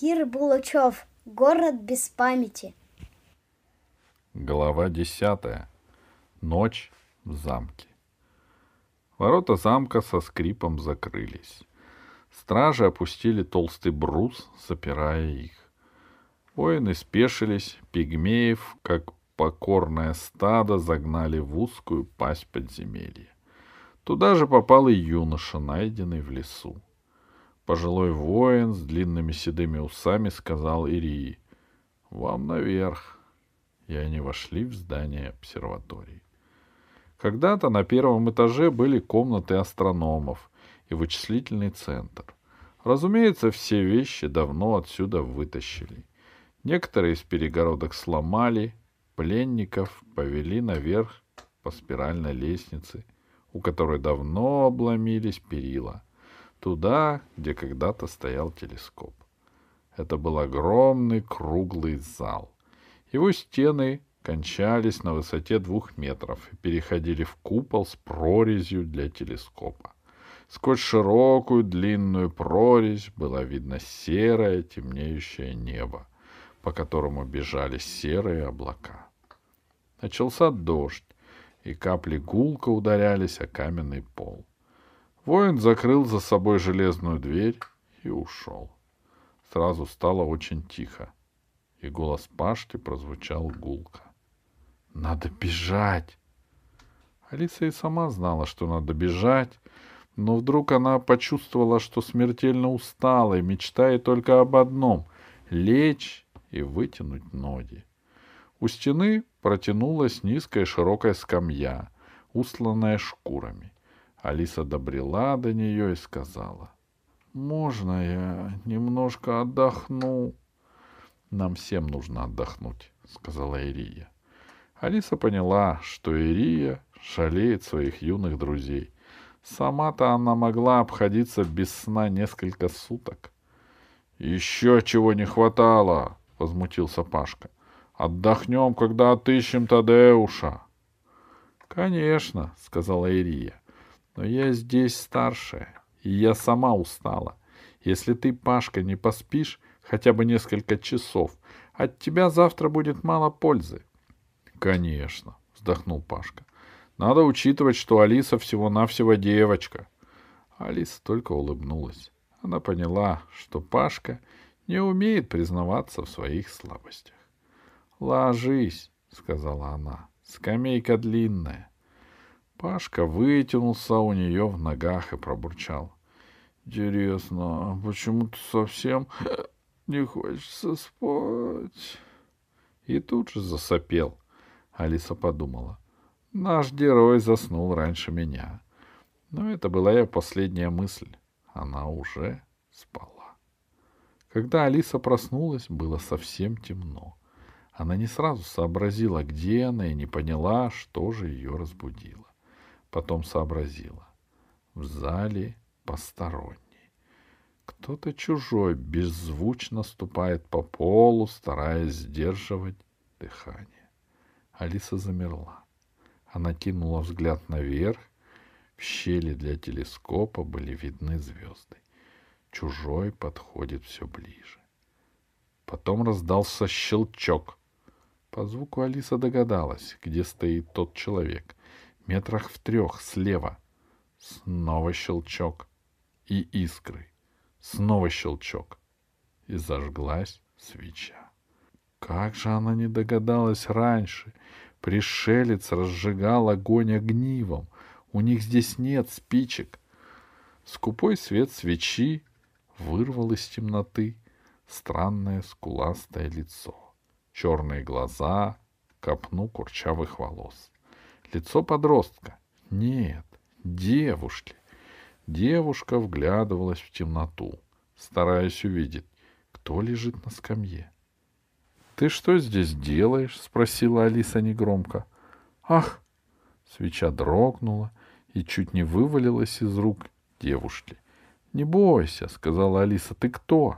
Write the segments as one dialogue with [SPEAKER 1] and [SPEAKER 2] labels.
[SPEAKER 1] Кир Булычев. Город без памяти. Глава десятая. Ночь в замке. Ворота замка со скрипом закрылись. Стражи опустили толстый брус, запирая их. Воины спешились, пигмеев, как покорное стадо, загнали в узкую пасть подземелья. Туда же попал и юноша, найденный в лесу. Пожилой воин с длинными седыми усами сказал Ирии. «Вам наверх!» И они вошли в здание обсерватории. Когда-то на первом этаже были комнаты астрономов и вычислительный центр. Разумеется, все вещи давно отсюда вытащили. Некоторые из перегородок сломали, пленников повели наверх по спиральной лестнице, у которой давно обломились перила — туда, где когда-то стоял телескоп. Это был огромный круглый зал. Его стены кончались на высоте двух метров и переходили в купол с прорезью для телескопа. Сквозь широкую длинную прорезь было видно серое темнеющее небо, по которому бежали серые облака. Начался дождь, и капли гулко ударялись о каменный пол. Воин закрыл за собой железную дверь и ушел. Сразу стало очень тихо, и голос Пашки прозвучал гулко. «Надо бежать!» Алиса и сама знала, что надо бежать, но вдруг она почувствовала, что смертельно устала и мечтает только об одном — лечь и вытянуть ноги. У стены протянулась низкая широкая скамья, усланная шкурами — Алиса добрела до нее и сказала, «Можно я немножко отдохну?» «Нам всем нужно отдохнуть», — сказала Ирия. Алиса поняла, что Ирия шалеет своих юных друзей. Сама-то она могла обходиться без сна несколько суток. «Еще чего не хватало!» — возмутился Пашка. «Отдохнем, когда отыщем Тадеуша!» «Конечно», — сказала Ирия. Но я здесь старшая, и я сама устала. Если ты, Пашка, не поспишь хотя бы несколько часов, от тебя завтра будет мало пользы. — Конечно, — вздохнул Пашка. — Надо учитывать, что Алиса всего-навсего девочка. Алиса только улыбнулась. Она поняла, что Пашка не умеет признаваться в своих слабостях. — Ложись, — сказала она, — скамейка длинная. Пашка вытянулся у нее в ногах и пробурчал. «Интересно, а почему ты совсем не хочется спать?» И тут же засопел. Алиса подумала. «Наш герой заснул раньше меня». Но это была ее последняя мысль. Она уже спала. Когда Алиса проснулась, было совсем темно. Она не сразу сообразила, где она, и не поняла, что же ее разбудило. Потом сообразила. В зале посторонний. Кто-то чужой беззвучно ступает по полу, стараясь сдерживать дыхание. Алиса замерла. Она кинула взгляд наверх. В щели для телескопа были видны звезды. Чужой подходит все ближе. Потом раздался щелчок. По звуку Алиса догадалась, где стоит тот человек метрах в трех слева. Снова щелчок и искры. Снова щелчок. И зажглась свеча. Как же она не догадалась раньше. Пришелец разжигал огонь огнивом. У них здесь нет спичек. Скупой свет свечи вырвал из темноты странное скуластое лицо, черные глаза, копну курчавых волос. Лицо подростка. Нет, девушки. Девушка вглядывалась в темноту, стараясь увидеть, кто лежит на скамье. «Ты что здесь делаешь?» — спросила Алиса негромко. «Ах!» — свеча дрогнула и чуть не вывалилась из рук девушки. «Не бойся», — сказала Алиса, — «ты кто?»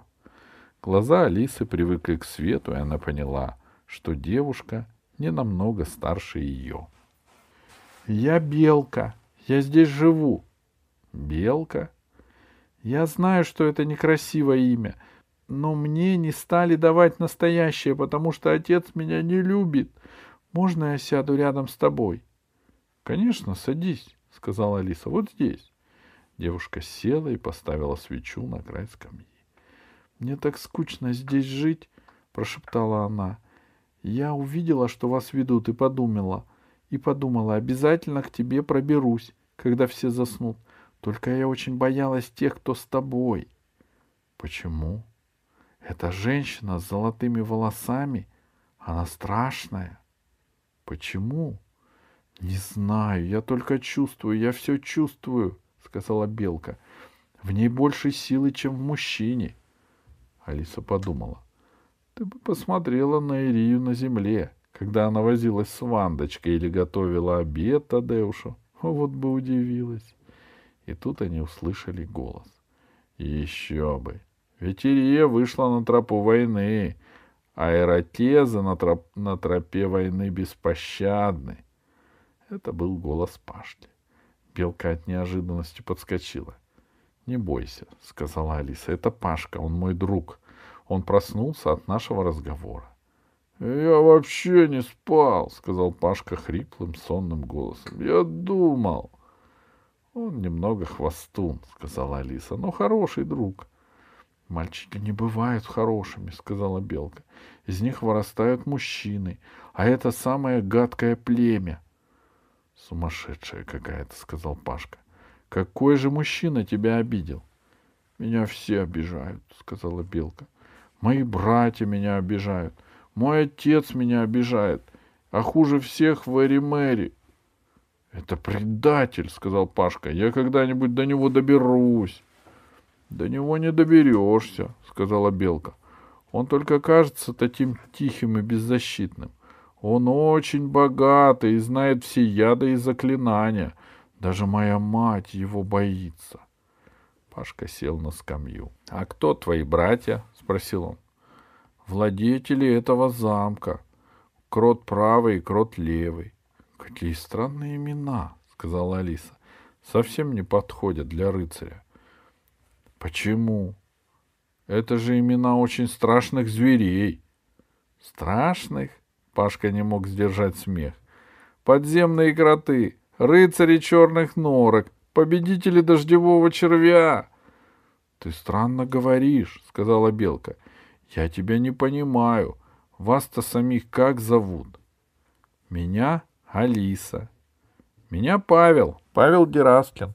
[SPEAKER 1] Глаза Алисы привыкли к свету, и она поняла, что девушка не намного старше ее. Я белка. Я здесь живу. Белка? Я знаю, что это некрасивое имя, но мне не стали давать настоящее, потому что отец меня не любит. Можно я сяду рядом с тобой? Конечно, садись, сказала Алиса. Вот здесь. Девушка села и поставила свечу на край скамьи. Мне так скучно здесь жить, прошептала она. Я увидела, что вас ведут, и подумала — и подумала, обязательно к тебе проберусь, когда все заснут. Только я очень боялась тех, кто с тобой. Почему? Эта женщина с золотыми волосами, она страшная. Почему? Не знаю, я только чувствую, я все чувствую, сказала Белка. В ней больше силы, чем в мужчине. Алиса подумала. Ты бы посмотрела на Ирию на земле когда она возилась с Вандочкой или готовила обед Тадеушу. О, вот бы удивилась. И тут они услышали голос. Еще бы. Ведь Ирия вышла на тропу войны, а эротезы на, троп... на тропе войны беспощадны. Это был голос Пашки. Белка от неожиданности подскочила. «Не бойся», — сказала Алиса, — «это Пашка, он мой друг. Он проснулся от нашего разговора. «Я вообще не спал», — сказал Пашка хриплым, сонным голосом. «Я думал». «Он немного хвостун», — сказала Алиса, ну, — «но хороший друг». «Мальчики не бывают хорошими», — сказала Белка. «Из них вырастают мужчины, а это самое гадкое племя». «Сумасшедшая какая-то», — сказал Пашка. «Какой же мужчина тебя обидел?» «Меня все обижают», — сказала Белка. «Мои братья меня обижают». — мой отец меня обижает, а хуже всех Вэри Мэри. — Это предатель, — сказал Пашка. — Я когда-нибудь до него доберусь. — До него не доберешься, — сказала Белка. — Он только кажется таким тихим и беззащитным. Он очень богатый и знает все яды и заклинания. Даже моя мать его боится. Пашка сел на скамью. — А кто твои братья? — спросил он владетели этого замка. Крот правый и крот левый. Какие странные имена, сказала Алиса. Совсем не подходят для рыцаря. Почему? Это же имена очень страшных зверей. Страшных? Пашка не мог сдержать смех. Подземные кроты, рыцари черных норок, победители дождевого червя. Ты странно говоришь, сказала белка. Я тебя не понимаю. Вас-то самих как зовут? Меня Алиса. Меня Павел. Павел Дераскин.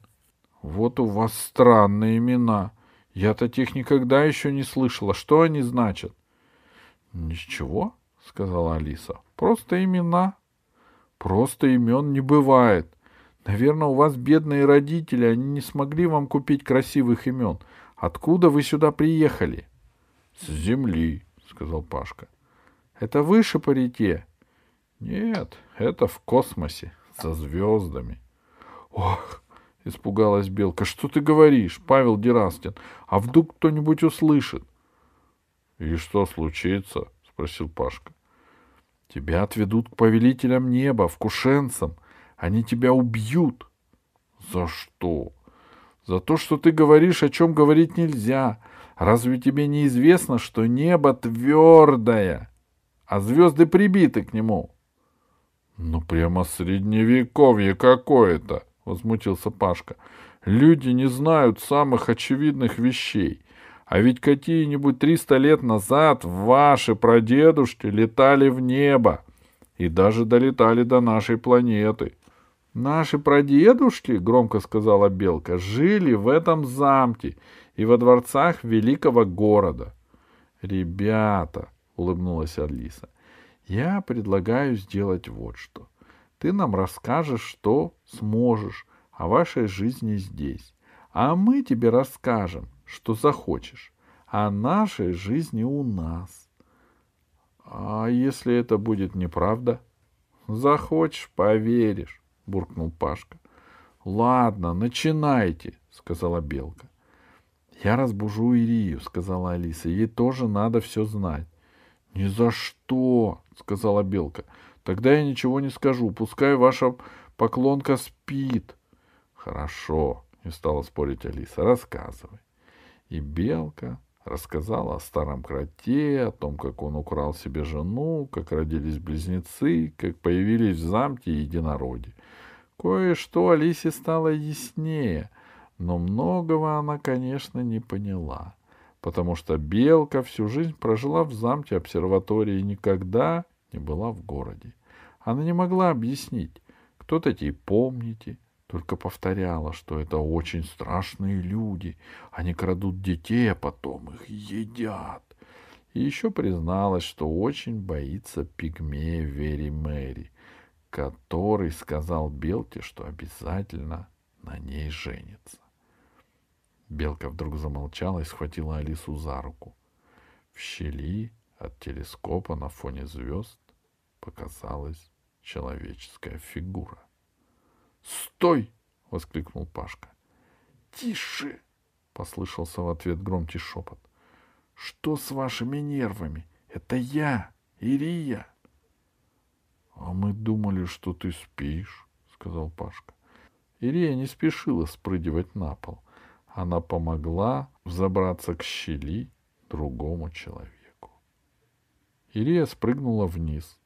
[SPEAKER 1] Вот у вас странные имена. Я-то тех никогда еще не слышала. Что они значат? Ничего, сказала Алиса. Просто имена. Просто имен не бывает. Наверное, у вас бедные родители, они не смогли вам купить красивых имен. Откуда вы сюда приехали? — С земли, — сказал Пашка. — Это выше по реке? — Нет, это в космосе, со звездами. — Ох, — испугалась Белка, — что ты говоришь, Павел Дерастин? А вдруг кто-нибудь услышит? — И что случится? — спросил Пашка. — Тебя отведут к повелителям неба, кушенцам. Они тебя убьют. — За что? — За то, что ты говоришь, о чем говорить нельзя, Разве тебе не известно, что небо твердое, а звезды прибиты к нему? — Ну, прямо средневековье какое-то, — возмутился Пашка. — Люди не знают самых очевидных вещей. А ведь какие-нибудь триста лет назад ваши прадедушки летали в небо и даже долетали до нашей планеты. Наши прадедушки, — громко сказала Белка, — жили в этом замке и во дворцах великого города. Ребята, улыбнулась Алиса, я предлагаю сделать вот что. Ты нам расскажешь, что сможешь о вашей жизни здесь, а мы тебе расскажем, что захочешь, о нашей жизни у нас. А если это будет неправда? Захочешь, поверишь, буркнул Пашка. Ладно, начинайте, сказала Белка. «Я разбужу Ирию», — сказала Алиса. «Ей тоже надо все знать». «Ни за что!» — сказала Белка. «Тогда я ничего не скажу. Пускай ваша поклонка спит». «Хорошо», — не стала спорить Алиса. «Рассказывай». И Белка рассказала о старом кроте, о том, как он украл себе жену, как родились близнецы, как появились в замке единороди. Кое-что Алисе стало яснее. Но многого она, конечно, не поняла, потому что Белка всю жизнь прожила в замке обсерватории и никогда не была в городе. Она не могла объяснить, кто такие помните, только повторяла, что это очень страшные люди. Они крадут детей, а потом их едят. И еще призналась, что очень боится пигмея Вери Мэри, который сказал Белке, что обязательно на ней женится. Белка вдруг замолчала и схватила Алису за руку. В щели от телескопа на фоне звезд показалась человеческая фигура. «Стой!» — воскликнул Пашка. «Тише!» — послышался в ответ громкий шепот. «Что с вашими нервами? Это я, Ирия!» «А мы думали, что ты спишь», — сказал Пашка. Ирия не спешила спрыгивать на пол она помогла взобраться к щели другому человеку. Ирия спрыгнула вниз.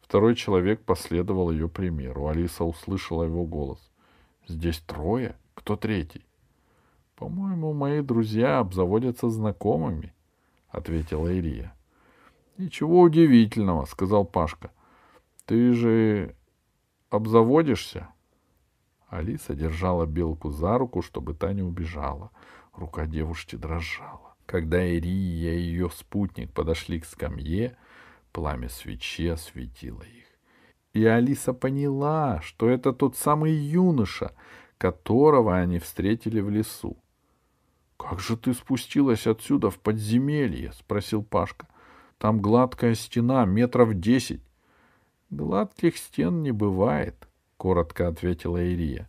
[SPEAKER 1] Второй человек последовал ее примеру. Алиса услышала его голос. «Здесь трое? Кто третий?» «По-моему, мои друзья обзаводятся знакомыми», — ответила Ирия. «Ничего удивительного», — сказал Пашка. «Ты же обзаводишься?» Алиса держала белку за руку, чтобы та не убежала. Рука девушки дрожала. Когда Ирия и ее спутник подошли к скамье, пламя свечи осветило их. И Алиса поняла, что это тот самый юноша, которого они встретили в лесу. — Как же ты спустилась отсюда в подземелье? — спросил Пашка. — Там гладкая стена, метров десять. — Гладких стен не бывает, коротко ответила Ирия.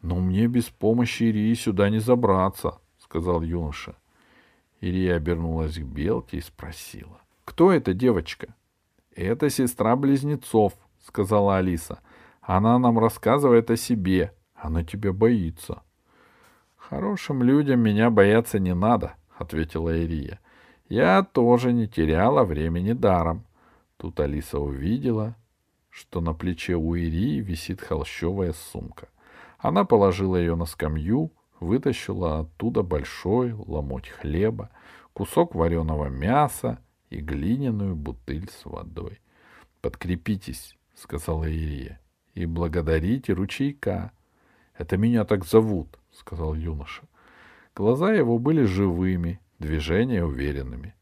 [SPEAKER 1] Но мне без помощи Ирии сюда не забраться, сказал юноша. Ирия обернулась к белке и спросила. Кто эта девочка? Это сестра близнецов, сказала Алиса. Она нам рассказывает о себе. Она тебя боится. Хорошим людям меня бояться не надо, ответила Ирия. Я тоже не теряла времени даром. Тут Алиса увидела, что на плече у Ирии висит холщовая сумка. Она положила ее на скамью, вытащила оттуда большой ломоть хлеба, кусок вареного мяса и глиняную бутыль с водой. «Подкрепитесь», — сказала Ирия, — «и благодарите ручейка». «Это меня так зовут», — сказал юноша. Глаза его были живыми, движения уверенными.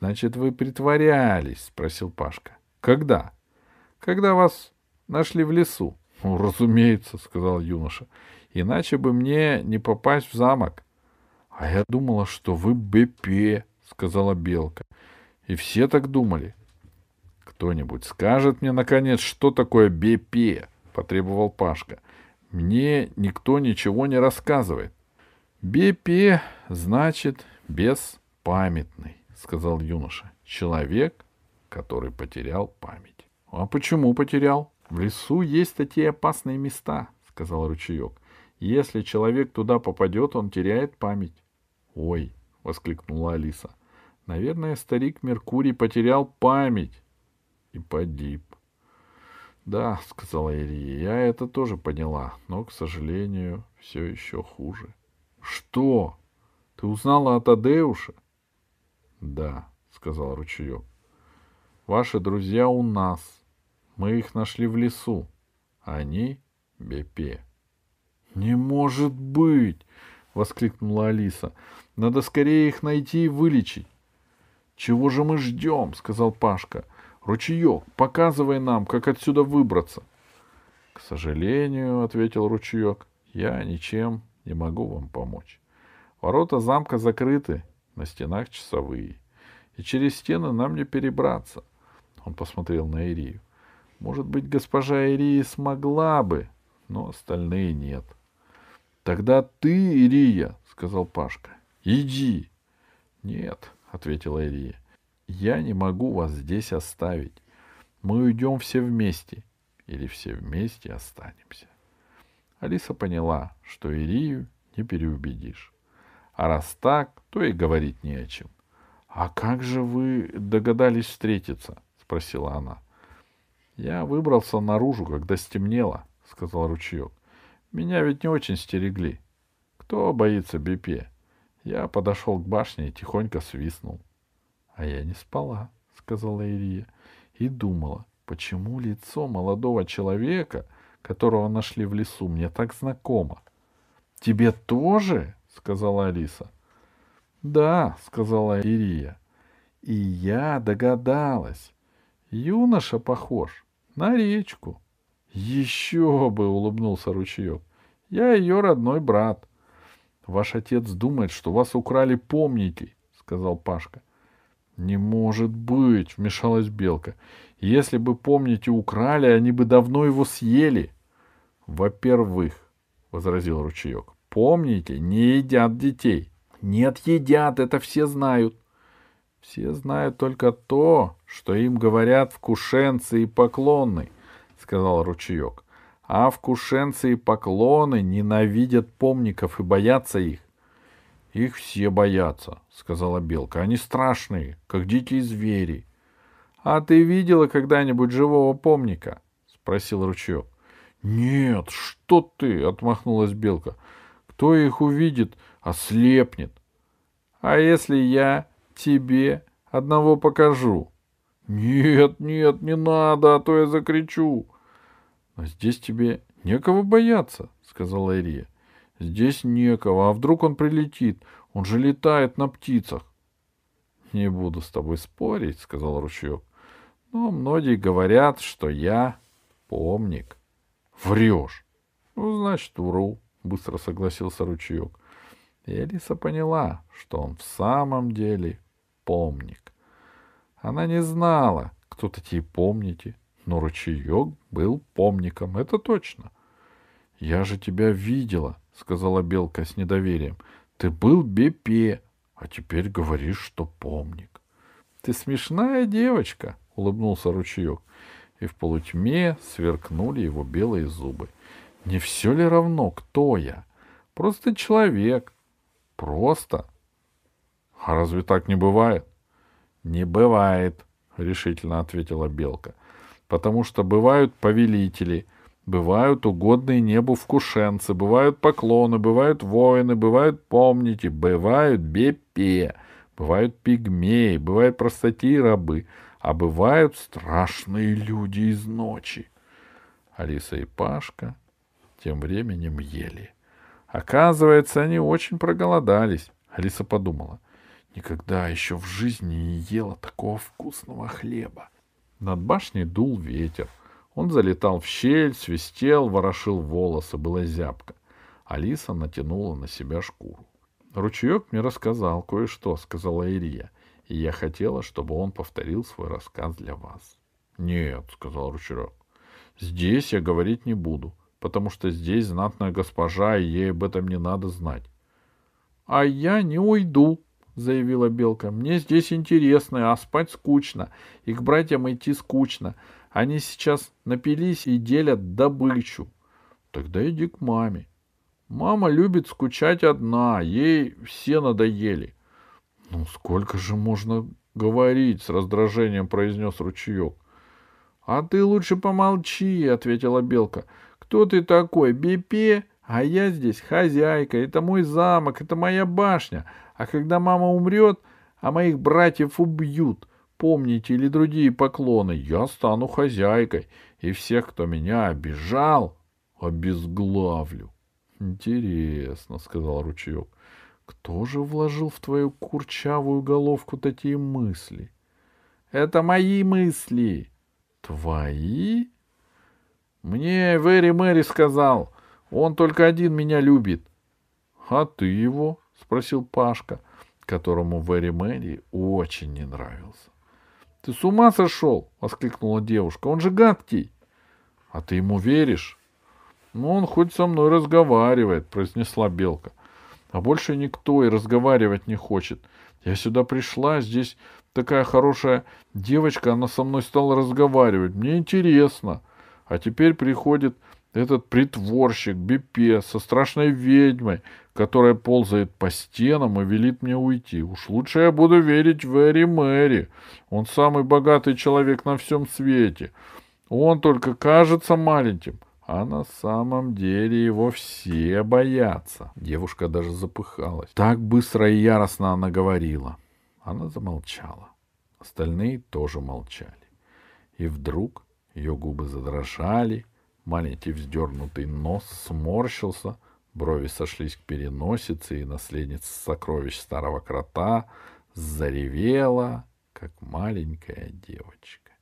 [SPEAKER 1] «Значит, вы притворялись?» — спросил Пашка. «Когда?» когда вас нашли в лесу. Ну, — Разумеется, — сказал юноша, — иначе бы мне не попасть в замок. — А я думала, что вы бепе, сказала Белка. — И все так думали. — Кто-нибудь скажет мне, наконец, что такое бепе? потребовал Пашка. — Мне никто ничего не рассказывает. — Бепе значит беспамятный, — сказал юноша. — Человек, который потерял память. — А почему потерял? — В лесу есть такие опасные места, — сказал ручеек. — Если человек туда попадет, он теряет память. — Ой, — воскликнула Алиса. — Наверное, старик Меркурий потерял память и погиб. — Да, — сказала Ирия, — я это тоже поняла, но, к сожалению, все еще хуже. — Что? Ты узнала от Тадеуше? — Да, — сказал ручеек. — Ваши друзья у нас, мы их нашли в лесу. А они — Бепе. «Не может быть!» — воскликнула Алиса. «Надо скорее их найти и вылечить». «Чего же мы ждем?» — сказал Пашка. «Ручеек, показывай нам, как отсюда выбраться». «К сожалению», — ответил ручеек, — «я ничем не могу вам помочь. Ворота замка закрыты, на стенах часовые, и через стены нам не перебраться». Он посмотрел на Ирию. Может быть, госпожа Ирия смогла бы, но остальные нет. — Тогда ты, Ирия, — сказал Пашка, — иди. — Нет, — ответила Ирия, — я не могу вас здесь оставить. Мы уйдем все вместе или все вместе останемся. Алиса поняла, что Ирию не переубедишь. А раз так, то и говорить не о чем. — А как же вы догадались встретиться? — спросила она. — я выбрался наружу, когда стемнело, — сказал ручеек. — Меня ведь не очень стерегли. Кто боится Бипе? Я подошел к башне и тихонько свистнул. — А я не спала, — сказала Ирия, и думала, почему лицо молодого человека, которого нашли в лесу, мне так знакомо. — Тебе тоже? — сказала Алиса. — Да, — сказала Ирия. И я догадалась. Юноша похож на речку. — Еще бы! — улыбнулся ручеек. — Я ее родной брат. — Ваш отец думает, что вас украли помники, — сказал Пашка. — Не может быть! — вмешалась Белка. — Если бы помники украли, они бы давно его съели. — Во-первых, — возразил ручеек, — помните, не едят детей. — Нет, едят, это все знают. Все знают только то, что им говорят вкушенцы и поклонны, — сказал ручеек. — А вкушенцы и поклоны ненавидят помников и боятся их. — Их все боятся, — сказала белка. — Они страшные, как дикие звери. — А ты видела когда-нибудь живого помника? — спросил ручеек. — Нет, что ты, — отмахнулась белка. — Кто их увидит, ослепнет. — А если я Тебе одного покажу. Нет, нет, не надо, а то я закричу. Но здесь тебе некого бояться, сказала Ирия. Здесь некого, а вдруг он прилетит? Он же летает на птицах. Не буду с тобой спорить, сказал ручеек. Но многие говорят, что я помник. Врешь. Ну, значит, вру, быстро согласился ручеек. И Алиса поняла, что он в самом деле помник. Она не знала, кто такие помники, но ручеек был помником, это точно. «Я же тебя видела», — сказала Белка с недоверием. «Ты был Бепе, а теперь говоришь, что помник». «Ты смешная девочка», — улыбнулся ручеек. И в полутьме сверкнули его белые зубы. «Не все ли равно, кто я? Просто человек. Просто а разве так не бывает? Не бывает, решительно ответила белка. Потому что бывают повелители, бывают угодные небу вкушенцы, бывают поклоны, бывают воины, бывают помните, бывают бепе, бывают пигмеи, бывают простоти и рабы, а бывают страшные люди из ночи. Алиса и Пашка тем временем ели. Оказывается, они очень проголодались. Алиса подумала — Никогда еще в жизни не ела такого вкусного хлеба. Над башней дул ветер. Он залетал в щель, свистел, ворошил волосы, была зябка. Алиса натянула на себя шкуру. «Ручеек мне рассказал кое-что», — сказала Ирия, — «и я хотела, чтобы он повторил свой рассказ для вас». «Нет», — сказал Ручеек, — «здесь я говорить не буду, потому что здесь знатная госпожа, и ей об этом не надо знать». «А я не уйду», заявила Белка. «Мне здесь интересно, а спать скучно, и к братьям идти скучно. Они сейчас напились и делят добычу». «Тогда иди к маме». «Мама любит скучать одна, ей все надоели». «Ну сколько же можно говорить?» — с раздражением произнес ручеек. «А ты лучше помолчи», — ответила Белка. «Кто ты такой, Бипе?» А я здесь хозяйка, это мой замок, это моя башня. А когда мама умрет, а моих братьев убьют, помните или другие поклоны, я стану хозяйкой, и всех, кто меня обижал, обезглавлю. Интересно, сказал ручеек. Кто же вложил в твою курчавую головку такие мысли? Это мои мысли. Твои? Мне Вэри Мэри сказал, он только один меня любит. — А ты его? — спросил Пашка, которому Вэри Мэри очень не нравился. — Ты с ума сошел? — воскликнула девушка. — Он же гадкий. — А ты ему веришь? — Ну, он хоть со мной разговаривает, — произнесла Белка. — А больше никто и разговаривать не хочет. Я сюда пришла, здесь такая хорошая девочка, она со мной стала разговаривать. Мне интересно. А теперь приходит этот притворщик, Бипе, со страшной ведьмой, которая ползает по стенам и велит мне уйти. Уж лучше я буду верить в Эри Мэри. Он самый богатый человек на всем свете. Он только кажется маленьким, а на самом деле его все боятся. Девушка даже запыхалась. Так быстро и яростно она говорила. Она замолчала. Остальные тоже молчали. И вдруг ее губы задрожали — Маленький вздернутый нос сморщился, брови сошлись к переносице, и наследница сокровищ старого крота заревела, как маленькая девочка.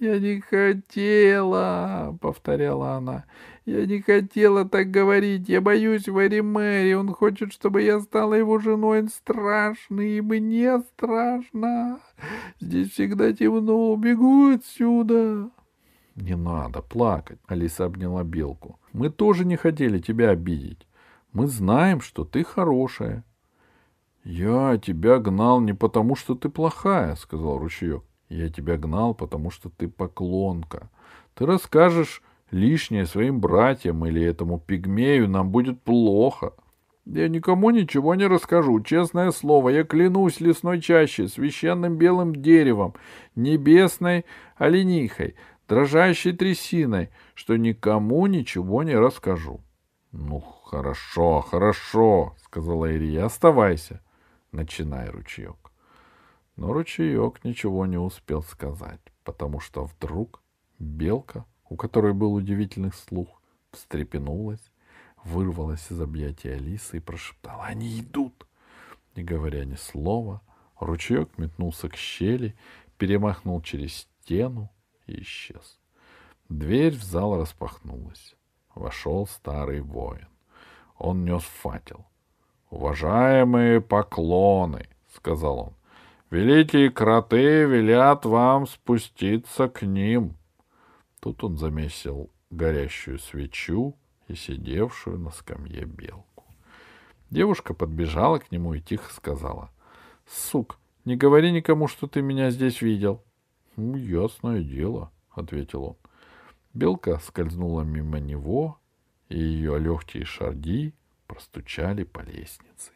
[SPEAKER 1] «Я не хотела!» — повторяла она. «Я не хотела так говорить! Я боюсь Вари Мэри! Он хочет, чтобы я стала его женой! Он страшный, и мне страшно! Здесь всегда темно! Бегу отсюда!» «Не надо плакать», — Алиса обняла Белку. «Мы тоже не хотели тебя обидеть. Мы знаем, что ты хорошая». «Я тебя гнал не потому, что ты плохая», — сказал ручеек. «Я тебя гнал, потому что ты поклонка. Ты расскажешь лишнее своим братьям или этому пигмею, нам будет плохо». «Я никому ничего не расскажу, честное слово. Я клянусь лесной чаще, священным белым деревом, небесной оленихой, дрожащей трясиной, что никому ничего не расскажу. — Ну, хорошо, хорошо, — сказала Ирия, — оставайся, — начинай, ручеек. Но ручеек ничего не успел сказать, потому что вдруг белка, у которой был удивительный слух, встрепенулась, вырвалась из объятия Алисы и прошептала «Они идут!». Не говоря ни слова, ручеек метнулся к щели, перемахнул через стену, и исчез. Дверь в зал распахнулась. Вошел старый воин. Он нес факел. «Уважаемые поклоны!» — сказал он. «Великие кроты велят вам спуститься к ним!» Тут он замесил горящую свечу и сидевшую на скамье белку. Девушка подбежала к нему и тихо сказала. — Сук, не говори никому, что ты меня здесь видел. Ну, — Ясное дело, — ответил он. Белка скользнула мимо него, и ее легкие шарди простучали по лестнице.